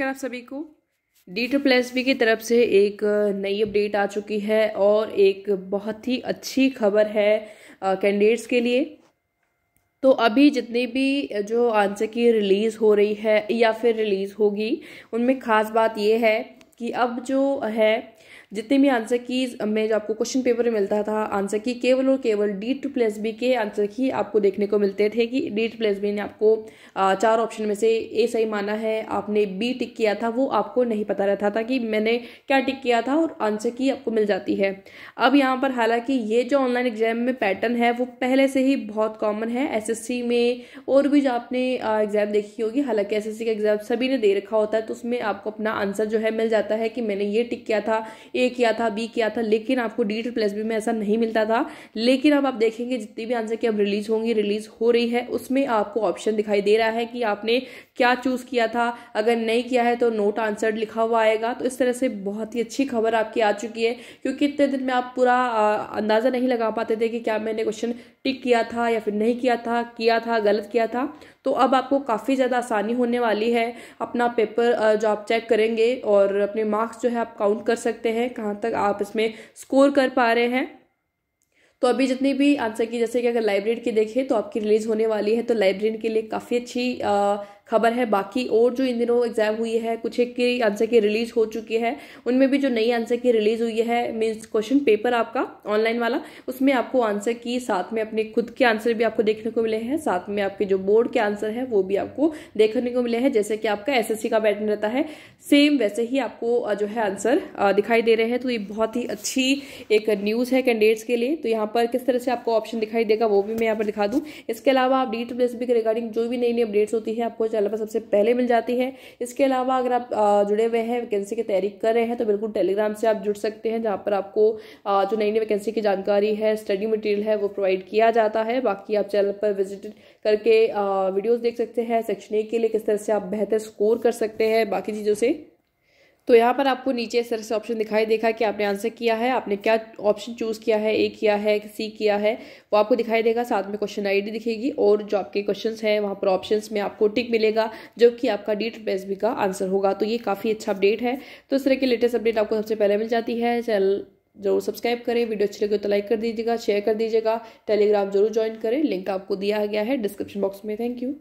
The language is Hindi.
नमस्कार आप सभी को डीटर प्लस बी की तरफ से एक नई अपडेट आ चुकी है और एक बहुत ही अच्छी खबर है कैंडिडेट्स के लिए तो अभी जितनी भी जो आंसर की रिलीज़ हो रही है या फिर रिलीज़ होगी उनमें ख़ास बात यह है कि अब जो है जितने भी आंसर की में जो आपको क्वेश्चन पेपर में मिलता था आंसर की केवल और केवल डी टू प्लस बी के आंसर की आपको देखने को मिलते थे कि डी टू प्लस बी ने आपको चार ऑप्शन में से ए सही माना है आपने बी टिक किया था वो आपको नहीं पता रहता था कि मैंने क्या टिक किया था और आंसर की आपको मिल जाती है अब यहाँ पर हालांकि ये जो ऑनलाइन एग्जाम में पैटर्न है वो पहले से ही बहुत कॉमन है एस में और भी जो आपने एग्जाम देखी होगी हालांकि एस का एग्जाम सभी ने दे रखा होता है तो उसमें आपको अपना आंसर जो है मिल जाता है कि मैंने ये टिक किया था ए किया था बी किया था लेकिन आपको डी ट्रिपल एस बी में ऐसा नहीं मिलता था लेकिन अब आप देखेंगे जितनी भी आंसर की अब रिलीज होंगी रिलीज हो रही है उसमें आपको ऑप्शन दिखाई दे रहा है कि आपने क्या चूज किया था अगर नहीं किया है तो नोट आंसर लिखा हुआ आएगा तो इस तरह से बहुत ही अच्छी खबर आपकी आ चुकी है क्योंकि इतने दिन में आप पूरा अंदाज़ा नहीं लगा पाते थे कि क्या मैंने क्वेश्चन टिक किया था या फिर नहीं किया था किया था गलत किया था तो अब आपको काफ़ी ज़्यादा आसानी होने वाली है अपना पेपर जो आप चेक करेंगे और अपने मार्क्स जो है आप काउंट कर सकते हैं हैं कहाँ तक आप इसमें स्कोर कर पा रहे हैं तो अभी जितनी भी आंसर की जैसे कि अगर लाइब्रेरी की देखें तो आपकी रिलीज़ होने वाली है तो लाइब्रेरी के लिए काफ़ी अच्छी खबर है बाकी और जो इन दिनों एग्जाम हुई है कुछ एक की आंसर की रिलीज हो चुकी है उनमें भी जो नई आंसर की रिलीज हुई है मीन्स क्वेश्चन पेपर आपका ऑनलाइन वाला उसमें आपको आंसर की साथ में अपने खुद के आंसर भी आपको देखने को मिले हैं साथ में आपके जो बोर्ड के आंसर है वो भी आपको देखने को मिले हैं जैसे कि आपका एस का पैटर्न रहता है सेम वैसे ही आपको जो है आंसर दिखाई दे रहे हैं तो ये बहुत ही अच्छी एक न्यूज़ है कैंडिडेट्स के लिए तो यहाँ पर किस तरह से आपको ऑप्शन दिखाई देगा वो भी मैं यहाँ पर दिखा दूँ इसके अलावा आप डी टू के रिगार्डिंग जो भी नई नई अपडेट्स होती है आपको चैनल पर सबसे पहले मिल जाती है इसके अलावा अगर आप जुड़े हुए हैं वैकेंसी की तैयारी कर रहे हैं तो बिल्कुल टेलीग्राम से आप जुड़ सकते हैं जहाँ पर आपको जो नई नई वैकेंसी की जानकारी है स्टडी मटेरियल है वो प्रोवाइड किया जाता है बाकी आप चैनल पर विजिट करके वीडियोज़ देख सकते हैं सेक्शन ए के लिए किस तरह से आप बेहतर स्कोर कर सकते हैं बाकी चीज़ों से तो यहाँ पर आपको नीचे इस तरह से ऑप्शन दिखाई देगा कि आपने आंसर किया है आपने क्या ऑप्शन चूज़ किया है ए किया है सी किया है वो आपको दिखाई देगा साथ में क्वेश्चन आईडी दिखेगी और जो आपके क्वेश्चन हैं वहाँ पर ऑप्शन में आपको टिक मिलेगा जो कि आपका डीट बी का आंसर होगा तो ये काफ़ी अच्छा अपडेट है तो इस तरह की लेटेस्ट अपडेट आपको सबसे पहले मिल जाती है चैनल जरूर सब्सक्राइब करें वीडियो अच्छी लगे तो लाइक कर दीजिएगा शेयर कर दीजिएगा टेलीग्राम जरूर ज्वाइन करें लिंक आपको दिया गया है डिस्क्रिप्शन बॉक्स में थैंक यू